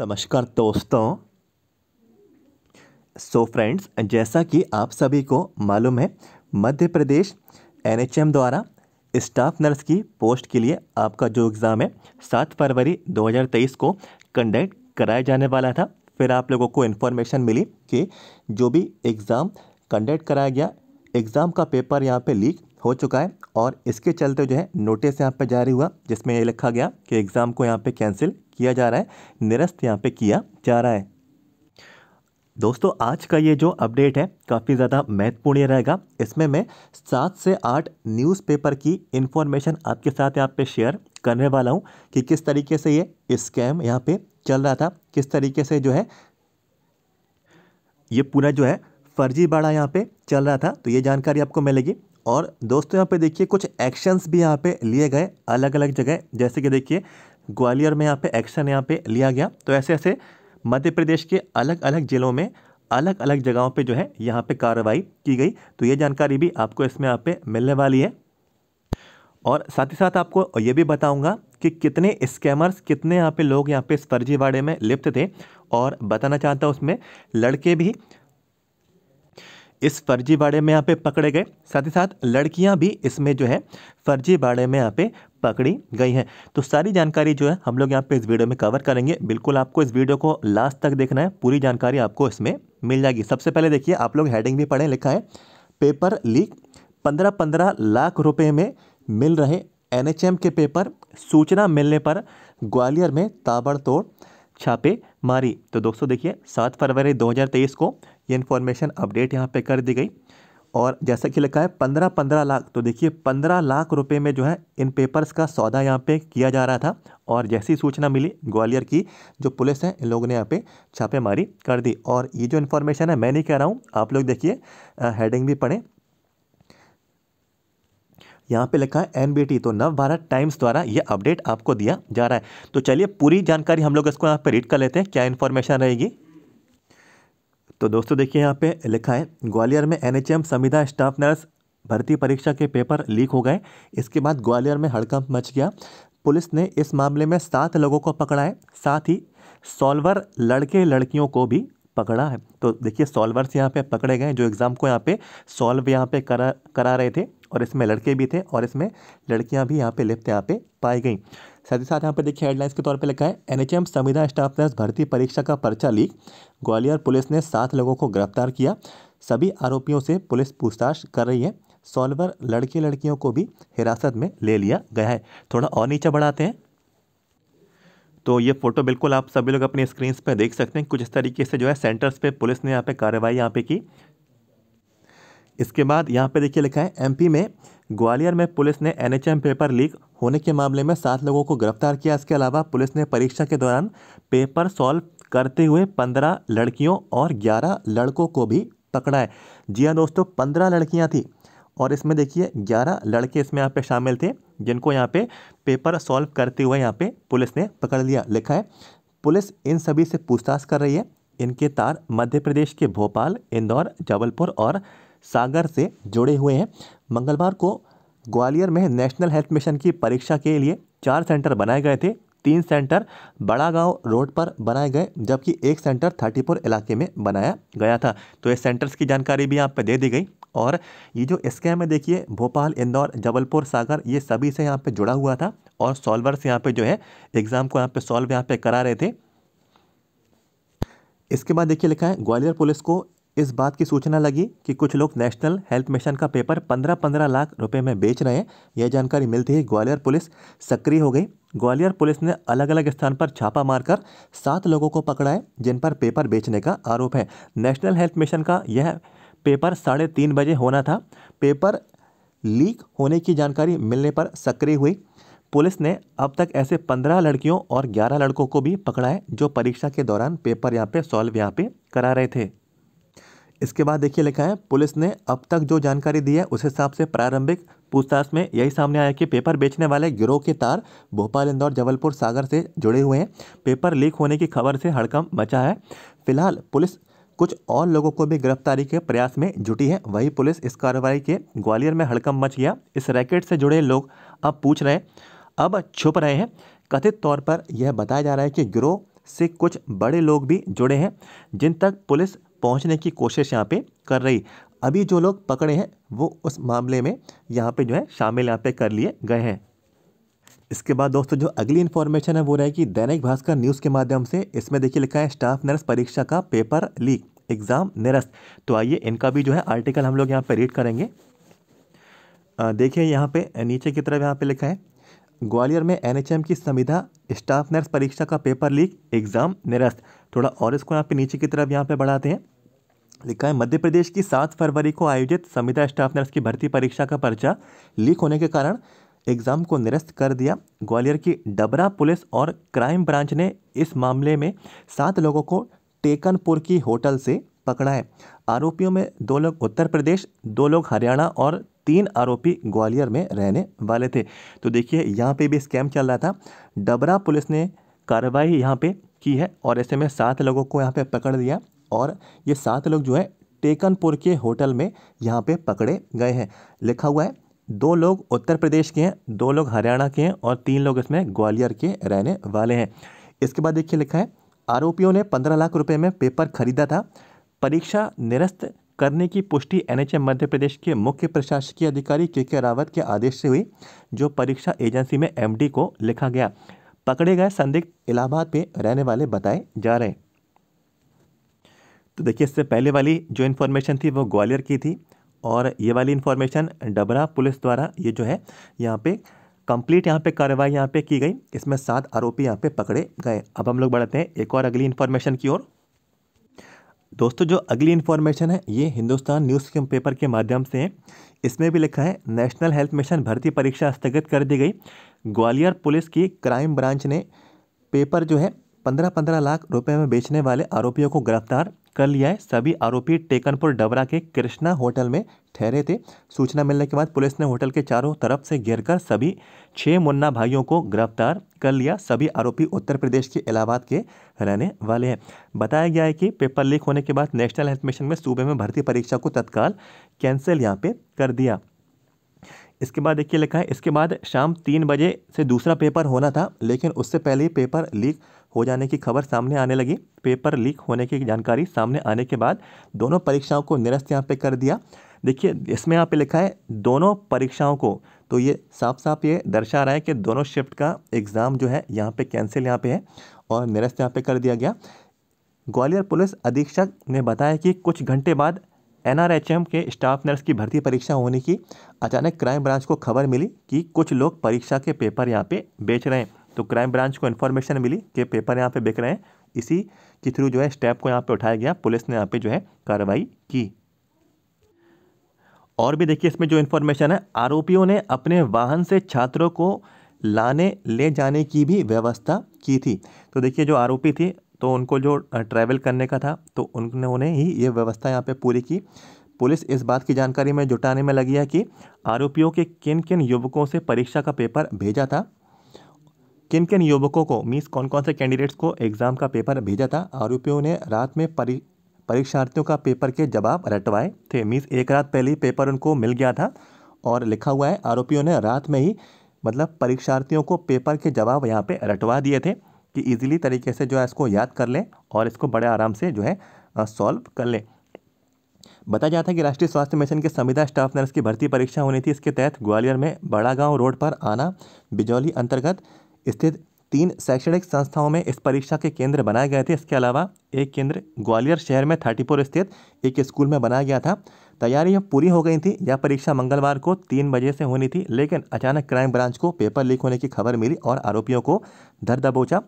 नमस्कार दोस्तों सो so friends जैसा कि आप सभी को मालूम है मध्य प्रदेश एनएचएम द्वारा स्टाफ नर्स की पोस्ट के लिए आपका जो एग्ज़ाम है सात फरवरी 2023 को कंडक्ट कराया जाने वाला था फिर आप लोगों को इन्फॉर्मेशन मिली कि जो भी एग्ज़ाम कंडक्ट कराया गया एग्ज़ाम का पेपर यहाँ पे लीक हो चुका है और इसके चलते जो है नोटिस यहाँ पे जारी हुआ जिसमें ये लिखा गया कि एग्ज़ाम को यहाँ पे कैंसिल किया जा रहा है निरस्त यहाँ पे किया जा रहा है दोस्तों आज का ये जो अपडेट है काफ़ी ज़्यादा महत्वपूर्ण रहेगा इसमें मैं सात से आठ न्यूज़पेपर की इन्फॉर्मेशन आपके साथ यहाँ पे शेयर करने वाला हूँ कि किस तरीके से ये स्कैम यहाँ पे चल रहा था किस तरीके से जो है ये पूरा जो है फर्जीवाड़ा यहाँ पे चल रहा था तो ये जानकारी आपको मिलेगी और दोस्तों यहाँ पे देखिए कुछ एक्शंस भी यहाँ पे लिए गए अलग अलग जगह जैसे कि देखिए ग्वालियर में यहाँ पे एक्शन यहाँ पे लिया गया तो ऐसे ऐसे मध्य प्रदेश के अलग अलग ज़िलों में अलग अलग जगहों पे जो है यहाँ पे कार्रवाई की गई तो ये जानकारी भी आपको इसमें यहाँ पर मिलने वाली है और साथ ही साथ आपको ये भी बताऊँगा कि कितने स्कैमर्स कितने यहाँ पे लोग यहाँ पे इस फर्जीवाड़े में लिप्त थे और बताना चाहता हूँ उसमें लड़के भी इस फर्जीवाड़े में यहाँ पे पकड़े गए साथ ही साथ लड़कियाँ भी इसमें जो है फर्जीवाड़े में यहाँ पे पकड़ी गई हैं तो सारी जानकारी जो है हम लोग यहाँ पे इस वीडियो में कवर करेंगे बिल्कुल आपको इस वीडियो को लास्ट तक देखना है पूरी जानकारी आपको इसमें मिल जाएगी सबसे पहले देखिए आप लोग हेडिंग भी पढ़ें लिखा है पेपर लीक पंद्रह पंद्रह लाख रुपये में मिल रहे एन के पेपर सूचना मिलने पर ग्वालियर में ताबड़तोड़ छापे मारी तो दोस्तों देखिए सात फरवरी 2023 को ये इन्फॉर्मेशन अपडेट यहाँ पे कर दी गई और जैसा कि लिखा है पंद्रह पंद्रह लाख तो देखिए पंद्रह लाख रुपए में जो है इन पेपर्स का सौदा यहाँ पे किया जा रहा था और जैसी सूचना मिली ग्वालियर की जो पुलिस है इन लोगों ने यहाँ पे छापेमारी कर दी और ये जो इन्फॉर्मेशन है मैं नहीं कह रहा हूँ आप लोग देखिए हेडिंग भी पढ़ें यहाँ पे लिखा है एन तो नव भारत टाइम्स द्वारा ये अपडेट आपको दिया जा रहा है तो चलिए पूरी जानकारी हम लोग इसको यहाँ पे रीड कर लेते हैं क्या इन्फॉर्मेशन रहेगी तो दोस्तों देखिए यहाँ पे लिखा है ग्वालियर में एनएचएम संविदा स्टाफ नर्स भर्ती परीक्षा के पेपर लीक हो गए इसके बाद ग्वालियर में हड़कंप मच गया पुलिस ने इस मामले में सात लोगों को पकड़ा है साथ ही सॉल्वर लड़के लड़कियों को भी पकड़ा है तो देखिए सॉल्वर्स यहाँ पे पकड़े गए जो एग्ज़ाम को यहाँ पे सॉल्व यहाँ पे करा करा रहे थे और इसमें लड़के भी थे और इसमें लड़कियाँ भी यहाँ पे लिप्त यहाँ पे पाई गई साथ ही साथ यहाँ पर देखिए हेडलाइंस के तौर पर लिखा है एनएचएम संविदा स्टाफ नर्स भर्ती परीक्षा का पर्चा लीक ग्वालियर पुलिस ने सात लोगों को गिरफ्तार किया सभी आरोपियों से पुलिस पूछताछ कर रही है सॉल्वर लड़के लड़कियों को भी हिरासत में ले लिया गया है थोड़ा और नीचे बढ़ाते हैं तो ये फोटो बिल्कुल आप सभी लोग अपनी स्क्रीन पर देख सकते हैं कुछ इस तरीके से जो है सेंटर्स पर पुलिस ने यहाँ पर कार्रवाई यहाँ पे की इसके बाद यहाँ पर देखिए लिखा है एम में ग्वालियर में पुलिस ने एनएचएम पेपर लीक होने के मामले में सात लोगों को गिरफ्तार किया इसके अलावा पुलिस ने परीक्षा के दौरान पेपर सॉल्व करते हुए पंद्रह लड़कियों और ग्यारह लड़कों को भी पकड़ा है जी हाँ दोस्तों पंद्रह लड़कियाँ थी और इसमें देखिए ग्यारह लड़के इसमें यहाँ पे शामिल थे जिनको यहाँ पे पेपर सॉल्व करते हुए यहाँ पे पुलिस ने पकड़ लिया लिखा है पुलिस इन सभी से पूछताछ कर रही है इनके तार मध्य प्रदेश के भोपाल इंदौर जबलपुर और सागर से जुड़े हुए हैं मंगलवार को ग्वालियर में नेशनल हेल्थ मिशन की परीक्षा के लिए चार सेंटर बनाए गए थे तीन सेंटर बड़ा गांव रोड पर बनाए गए जबकि एक सेंटर थर्टीपुर इलाके में बनाया गया था तो ये सेंटर्स की जानकारी भी यहाँ पे दे दी गई और ये जो स्कैम है देखिए भोपाल इंदौर जबलपुर सागर ये सभी से यहाँ पे जुड़ा हुआ था और सॉल्वर्स यहाँ पे जो है एग्ज़ाम को यहाँ पे सॉल्व यहाँ पे करा रहे थे इसके बाद देखिए लिखा है ग्वालियर पुलिस को इस बात की सूचना लगी कि कुछ लोग नेशनल हेल्थ मिशन का पेपर पंद्रह पंद्रह लाख रुपए में बेच रहे हैं यह जानकारी मिलती ही ग्वालियर पुलिस सक्रिय हो गई ग्वालियर पुलिस ने अलग अलग स्थान पर छापा मारकर सात लोगों को पकड़ा है जिन पर पेपर बेचने का आरोप है नेशनल हेल्थ मिशन का यह पेपर साढ़े तीन बजे होना था पेपर लीक होने की जानकारी मिलने पर सक्रिय हुई पुलिस ने अब तक ऐसे पंद्रह लड़कियों और ग्यारह लड़कों को भी पकड़ा है जो परीक्षा के दौरान पेपर यहाँ पे सॉल्व यहाँ पे करा रहे थे इसके बाद देखिए लिखा है पुलिस ने अब तक जो जानकारी दी है उस हिसाब से प्रारंभिक पूछताछ में यही सामने आया कि पेपर बेचने वाले गिरोह के तार भोपाल इंदौर जबलपुर सागर से जुड़े हुए हैं पेपर लीक होने की खबर से हड़कम मचा है फिलहाल पुलिस कुछ और लोगों को भी गिरफ्तारी के प्रयास में जुटी है वही पुलिस इस कार्रवाई के ग्वालियर में हड़कम मच गया इस रैकेट से जुड़े लोग अब पूछ रहे हैं अब छुप रहे हैं कथित तौर पर यह बताया जा रहा है कि गिरोह से कुछ बड़े लोग भी जुड़े हैं जिन तक पुलिस पहुंचने की कोशिश यहाँ पे कर रही अभी जो लोग पकड़े हैं वो उस मामले में यहाँ पे जो है शामिल यहाँ पे कर लिए गए हैं इसके बाद दोस्तों जो अगली इन्फॉर्मेशन है वो रहेगी दैनिक भास्कर न्यूज़ के माध्यम से इसमें देखिए लिखा है स्टाफ नर्स परीक्षा का पेपर लीक एग्ज़ाम निरस्त तो आइए इनका भी जो है आर्टिकल हम लोग यहाँ पर रीड करेंगे देखिए यहाँ पे नीचे की तरफ यहाँ पे लिखा है ग्वालियर में एनएचएम की संविधा स्टाफ नर्स परीक्षा का पेपर लीक एग्ज़ाम निरस्त थोड़ा और इसको यहाँ पे नीचे की तरफ यहाँ पे बढ़ाते हैं लिखा है मध्य प्रदेश की सात फरवरी को आयोजित संविदा स्टाफ नर्स की भर्ती परीक्षा का पर्चा लीक होने के कारण एग्ज़ाम को निरस्त कर दिया ग्वालियर की डबरा पुलिस और क्राइम ब्रांच ने इस मामले में सात लोगों को टेकनपुर की होटल से पकड़ा है आरोपियों में दो लोग उत्तर प्रदेश दो लोग हरियाणा और तीन आरोपी ग्वालियर में रहने वाले थे तो देखिए यहाँ पे भी स्कैम चल रहा था डबरा पुलिस ने कार्रवाई यहाँ पे की है और ऐसे में सात लोगों को यहाँ पे पकड़ लिया और ये सात लोग जो है टेकनपुर के होटल में यहाँ पे पकड़े गए हैं लिखा हुआ है दो लोग उत्तर प्रदेश के हैं दो लोग हरियाणा के हैं और तीन लोग इसमें ग्वालियर के रहने वाले हैं इसके बाद देखिए लिखा है आरोपियों ने पंद्रह लाख रुपये में पेपर खरीदा था परीक्षा निरस्त करने की पुष्टि एनएचएम मध्य प्रदेश के मुख्य प्रशासकीय अधिकारी के के रावत के आदेश से हुई जो परीक्षा एजेंसी में एमडी को लिखा गया पकड़े गए संदिग्ध इलाहाबाद में रहने वाले बताए जा रहे हैं तो देखिए इससे पहले वाली जो इन्फॉर्मेशन थी वो ग्वालियर की थी और ये वाली इन्फॉर्मेशन डबरा पुलिस द्वारा ये जो है यहाँ पे कंप्लीट यहाँ पे कार्रवाई यहाँ पे की गई इसमें सात आरोपी यहाँ पे पकड़े गए अब हम लोग बढ़ते हैं एक और अगली इन्फॉर्मेशन की ओर दोस्तों जो अगली इन्फॉर्मेशन है ये हिंदुस्तान न्यूज़ पेपर के माध्यम से है इसमें भी लिखा है नेशनल हेल्थ मिशन भर्ती परीक्षा स्थगित कर दी गई ग्वालियर पुलिस की क्राइम ब्रांच ने पेपर जो है पंद्रह पंद्रह लाख रुपए में बेचने वाले आरोपियों को गिरफ्तार कर लिया है सभी आरोपी टेकनपुर डबरा के कृष्णा होटल में ठहरे थे सूचना मिलने के बाद पुलिस ने होटल के चारों तरफ से घेरकर सभी छः मुन्ना भाइयों को गिरफ्तार कर लिया सभी आरोपी उत्तर प्रदेश के इलाहाबाद के रहने वाले हैं बताया गया है कि पेपर लीक होने के बाद नेशनल हेल्थ मिशन में सूबे में भर्ती परीक्षा को तत्काल कैंसिल यहाँ पर कर दिया इसके बाद देखिए लिखा है इसके बाद शाम तीन बजे से दूसरा पेपर होना था लेकिन उससे पहले पेपर लीक हो जाने की खबर सामने आने लगी पेपर लीक होने की जानकारी सामने आने के बाद दोनों परीक्षाओं को निरस्त यहाँ पे कर दिया देखिए इसमें यहाँ पे लिखा है दोनों परीक्षाओं को तो ये साफ साफ ये दर्शा रहा है कि दोनों शिफ्ट का एग्ज़ाम जो है यहाँ पर कैंसिल यहाँ पर है और निरस्त यहाँ पर कर दिया गया ग्वालियर पुलिस अधीक्षक ने बताया कि कुछ घंटे बाद एनआरएचएम के स्टाफ नर्स की भर्ती परीक्षा होने की अचानक क्राइम ब्रांच को खबर मिली कि कुछ लोग परीक्षा के पेपर यहाँ पे बेच रहे हैं तो क्राइम ब्रांच को इन्फॉर्मेशन मिली कि पेपर यहाँ पे बिक रहे हैं इसी के थ्रू जो है स्टेप को यहाँ पे उठाया गया पुलिस ने यहाँ पे जो है कार्रवाई की और भी देखिए इसमें जो इन्फॉर्मेशन है आरोपियों ने अपने वाहन से छात्रों को लाने ले जाने की भी व्यवस्था की थी तो देखिए जो आरोपी थे तो उनको जो ट्रैवल करने का था तो उन्होंने ही ये व्यवस्था यहाँ पे पूरी की पुलिस इस बात की जानकारी में जुटाने में लगी है कि आरोपियों के किन किन युवकों से परीक्षा का पेपर भेजा था किन किन युवकों को मीन्स कौन कौन से कैंडिडेट्स को एग्ज़ाम का पेपर भेजा था आरोपियों ने रात में परीक्षार्थियों का पेपर के जवाब रटवाए थे मीन्स एक रात पहले ही पेपर उनको मिल गया था और लिखा हुआ है आरोपियों ने रात में ही मतलब परीक्षार्थियों को पेपर के जवाब यहाँ पे रटवा दिए थे कि इजीली तरीके से जो है इसको याद कर लें और इसको बड़े आराम से जो है सॉल्व कर लें बताया जाता है कि राष्ट्रीय स्वास्थ्य मिशन के संविदा स्टाफ नर्स की भर्ती परीक्षा होनी थी इसके तहत ग्वालियर में बड़ागांव रोड पर आना बिजौली अंतर्गत स्थित तीन शैक्षणिक संस्थाओं में इस परीक्षा के केंद्र बनाए गए थे इसके अलावा एक केंद्र ग्वालियर शहर में थाटीपुर स्थित एक स्कूल में बनाया गया था तैयारियां पूरी हो गई थी यह परीक्षा मंगलवार को तीन बजे से होनी थी लेकिन अचानक क्राइम ब्रांच को पेपर लीक होने की खबर मिली और आरोपियों को धर दबोचा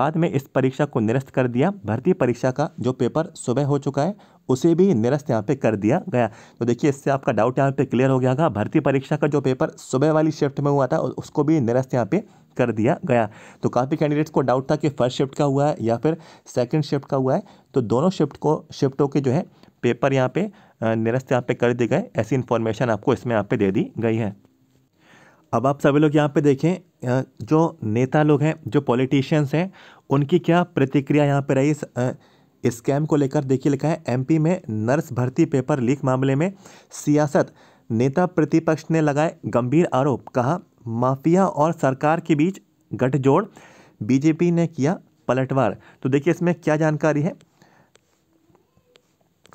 बाद में इस परीक्षा को निरस्त कर दिया भर्ती परीक्षा का जो पेपर सुबह हो चुका है उसे भी निरस्त यहाँ पे कर दिया गया तो देखिए इससे आपका डाउट यहाँ पे क्लियर हो गया था भर्ती परीक्षा का जो पेपर सुबह वाली शिफ्ट में हुआ था उसको भी निरस्त यहाँ पे कर दिया गया तो काफ़ी कैंडिडेट्स को डाउट था कि फर्स्ट शिफ्ट का हुआ है या फिर सेकेंड शिफ्ट का हुआ है तो दोनों शिफ्ट को शिफ्टों के जो है पेपर यहाँ पर निरस्त यहाँ पर कर दिए गए ऐसी इन्फॉर्मेशन आपको इसमें यहाँ पर दे दी गई है अब आप सभी लोग यहाँ पे देखें जो नेता लोग हैं जो पॉलिटिशियंस हैं उनकी क्या प्रतिक्रिया यहाँ पे रही इस स्कैम को लेकर देखिए लिखा है एमपी में नर्स भर्ती पेपर लीक मामले में सियासत नेता प्रतिपक्ष ने लगाए गंभीर आरोप कहा माफिया और सरकार के बीच गठजोड़ बीजेपी ने किया पलटवार तो देखिए इसमें क्या जानकारी है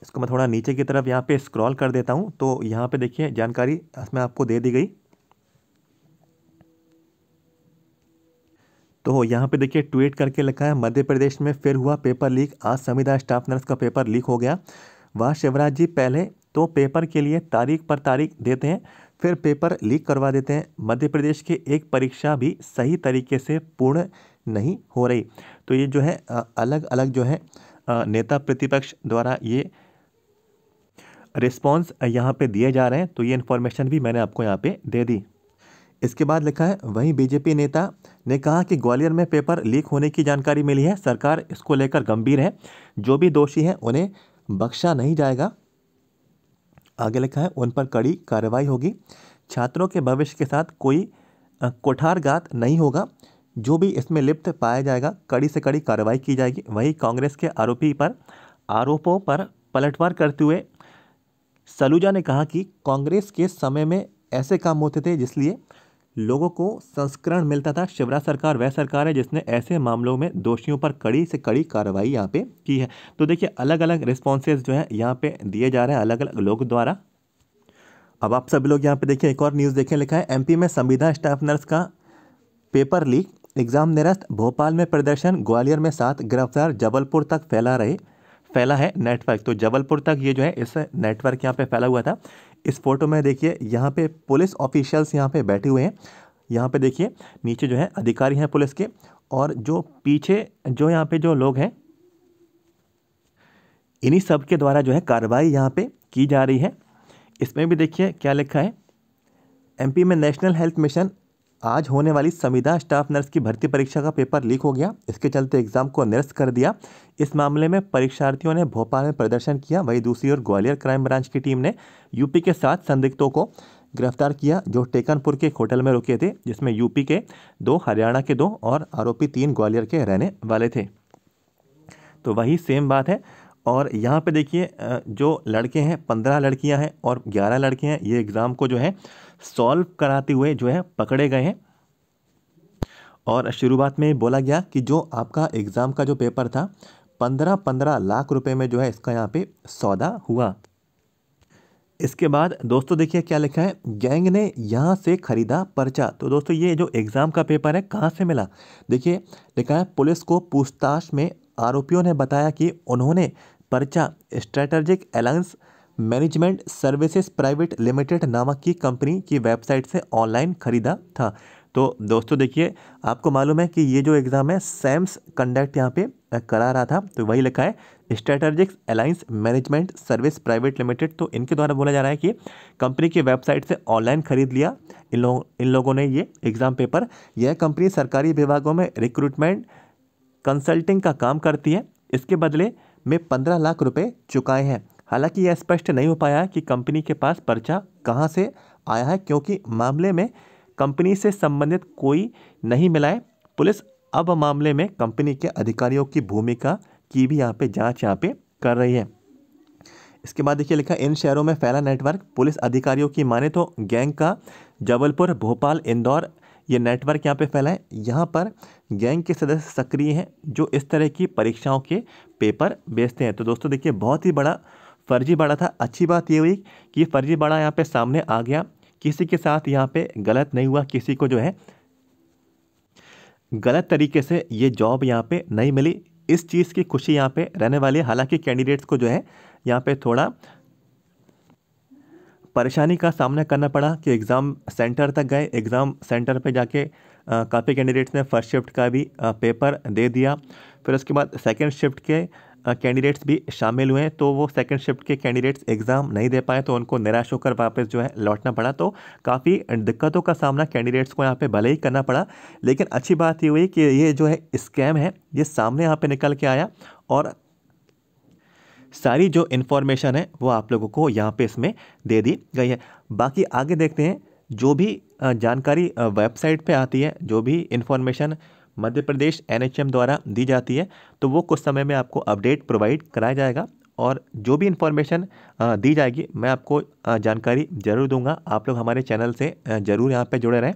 इसको मैं थोड़ा नीचे की तरफ यहाँ पे स्क्रॉल कर देता हूँ तो यहाँ पे देखिए जानकारी इसमें आपको दे दी गई तो यहाँ पे देखिए ट्वीट करके लिखा है मध्य प्रदेश में फिर हुआ पेपर लीक आज संविदा स्टाफ नर्स का पेपर लीक हो गया वह शिवराज जी पहले तो पेपर के लिए तारीख पर तारीख देते हैं फिर पेपर लीक करवा देते हैं मध्य प्रदेश के एक परीक्षा भी सही तरीके से पूर्ण नहीं हो रही तो ये जो है अलग अलग जो है नेता प्रतिपक्ष द्वारा ये रिस्पॉन्स यहाँ पे दिए जा रहे हैं तो ये इन्फॉर्मेशन भी मैंने आपको यहाँ पे दे दी इसके बाद लिखा है वहीं बीजेपी नेता ने कहा कि ग्वालियर में पेपर लीक होने की जानकारी मिली है सरकार इसको लेकर गंभीर है जो भी दोषी हैं उन्हें बख्शा नहीं जाएगा आगे लिखा है उन पर कड़ी कार्रवाई होगी छात्रों के भविष्य के साथ कोई कोठारघात नहीं होगा जो भी इसमें लिप्त पाया जाएगा कड़ी से कड़ी कार्रवाई की जाएगी वहीं कांग्रेस के आरोपी पर आरोपों पर पलटवार करते हुए सलूजा ने कहा कि कांग्रेस के समय में ऐसे काम होते थे जिसलिए लोगों को संस्करण मिलता था शिवराज सरकार वह सरकार है जिसने ऐसे मामलों में दोषियों पर कड़ी से कड़ी कार्रवाई यहाँ पे की है तो देखिए अलग अलग रिस्पॉन्सेज जो है यहाँ पे दिए जा रहे हैं अलग अलग लोगों द्वारा अब आप सभी लोग यहाँ पे देखिए एक और न्यूज़ देखें लिखा है एमपी में संविधा स्टाफ नर्स का पेपर लीक एग्जाम निरस्त भोपाल में प्रदर्शन ग्वालियर में सात गिरफ्तार जबलपुर तक फैला रहे फैला है नेटवर्क तो जबलपुर तक ये जो है इस नेटवर्क यहाँ पे फैला हुआ था इस फोटो में देखिए यहाँ पे पुलिस ऑफिशियल्स यहाँ पे बैठे हुए हैं यहाँ पे देखिए नीचे जो है अधिकारी हैं पुलिस के और जो पीछे जो यहाँ पे जो लोग हैं इन्हीं सब के द्वारा जो है कार्रवाई यहाँ पे की जा रही है इसमें भी देखिए क्या लिखा है एमपी में नेशनल हेल्थ मिशन आज होने वाली संविदा स्टाफ नर्स की भर्ती परीक्षा का पेपर लीक हो गया इसके चलते एग्जाम को निरस्त कर दिया इस मामले में परीक्षार्थियों ने भोपाल में प्रदर्शन किया वहीं दूसरी ओर ग्वालियर क्राइम ब्रांच की टीम ने यूपी के सात संदिग्धों को गिरफ्तार किया जो टेकनपुर के एक होटल में रुके थे जिसमें यूपी के दो हरियाणा के दो और आरोपी तीन ग्वालियर के रहने वाले थे तो वही सेम बात है और यहाँ पे देखिए जो लड़के हैं पंद्रह लड़कियाँ हैं और ग्यारह लड़के हैं ये एग्ज़ाम को जो है सॉल्व कराते हुए जो है पकड़े गए हैं और शुरुआत में बोला गया कि जो आपका एग्ज़ाम का जो पेपर था पंद्रह पंद्रह लाख रुपए में जो है इसका यहाँ पे सौदा हुआ इसके बाद दोस्तों देखिए क्या लिखा है गैंग ने यहाँ से खरीदा पर्चा तो दोस्तों ये जो एग्ज़ाम का पेपर है कहाँ से मिला देखिए लिखा है पुलिस को पूछताछ में आरोपियों ने बताया कि उन्होंने पर्चा strategic alliance management services private limited नामक की कंपनी की वेबसाइट से ऑनलाइन खरीदा था तो दोस्तों देखिए आपको मालूम है कि ये जो एग्ज़ाम है सैम्स कंडक्ट यहाँ पे करा रहा था तो वही लिखा है strategics alliance management service private limited तो इनके द्वारा बोला जा रहा है कि कंपनी की वेबसाइट से ऑनलाइन खरीद लिया इन लोगों इन लोगों ने ये एग्ज़ाम पेपर यह कंपनी सरकारी विभागों में रिक्रूटमेंट कंसल्टिंग का काम करती है इसके बदले में पंद्रह लाख रुपये चुकाए हैं हालांकि यह स्पष्ट नहीं हो पाया कि कंपनी के पास पर्चा कहां से आया है क्योंकि मामले में कंपनी से संबंधित कोई नहीं मिला है पुलिस अब मामले में कंपनी के अधिकारियों की भूमिका की भी यहाँ पर जाँच यहाँ पर कर रही है इसके बाद देखिए लिखा इन शहरों में फैला नेटवर्क पुलिस अधिकारियों की माने तो गैंग का जबलपुर भोपाल इंदौर ये नेटवर्क यहाँ पे फैला है यहाँ पर गैंग के सदस्य सक्रिय हैं जो इस तरह की परीक्षाओं के पेपर बेचते हैं तो दोस्तों देखिए बहुत ही बड़ा फ़र्ज़ी बाड़ा था अच्छी बात ये हुई कि ये बाड़ा यहाँ पे सामने आ गया किसी के साथ यहाँ पे गलत नहीं हुआ किसी को जो है गलत तरीके से ये जॉब यहाँ पे नहीं मिली इस चीज़ की खुशी यहाँ पे रहने वाली है हालांकि कैंडिडेट्स को जो है यहाँ पे थोड़ा परेशानी का सामना करना पड़ा कि एग्ज़ाम सेंटर तक गए एग्ज़ाम सेंटर पे जाके काफ़ी कैंडिडेट्स ने फर्स्ट शिफ्ट का भी आ, पेपर दे दिया फिर उसके बाद सेकेंड शिफ्ट के कैंडिडेट्स भी शामिल हुए तो वो सेकंड शिफ्ट के कैंडिडेट्स एग्ज़ाम नहीं दे पाए तो उनको निराश होकर वापस जो है लौटना पड़ा तो काफ़ी दिक्कतों का सामना कैंडिडेट्स को यहाँ पे भले ही करना पड़ा लेकिन अच्छी बात ये हुई कि ये जो है स्कैम है ये सामने यहाँ पे निकल के आया और सारी जो इन्फॉर्मेशन है वो आप लोगों को यहाँ पे इसमें दे दी गई है बाकी आगे देखते हैं जो भी जानकारी वेबसाइट पे आती है जो भी इन्फॉर्मेशन मध्य प्रदेश एन द्वारा दी जाती है तो वो कुछ समय में आपको अपडेट प्रोवाइड कराया जाएगा और जो भी इन्फॉर्मेशन दी जाएगी मैं आपको जानकारी ज़रूर दूंगा आप लोग हमारे चैनल से ज़रूर यहाँ पे जुड़े रहें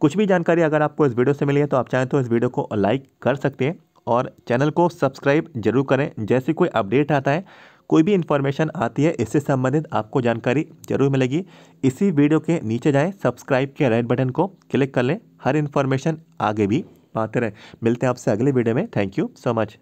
कुछ भी जानकारी अगर आपको इस वीडियो से मिली है तो आप चाहें तो इस वीडियो को लाइक कर सकते हैं और चैनल को सब्सक्राइब जरूर करें जैसे कोई अपडेट आता है कोई भी इन्फॉर्मेशन आती है इससे संबंधित आपको जानकारी जरूर मिलेगी इसी वीडियो के नीचे जाएँ सब्सक्राइब के रेड बटन को क्लिक कर लें हर इन्फॉर्मेशन आगे भी पाते रहें मिलते हैं आपसे अगले वीडियो में थैंक यू सो मच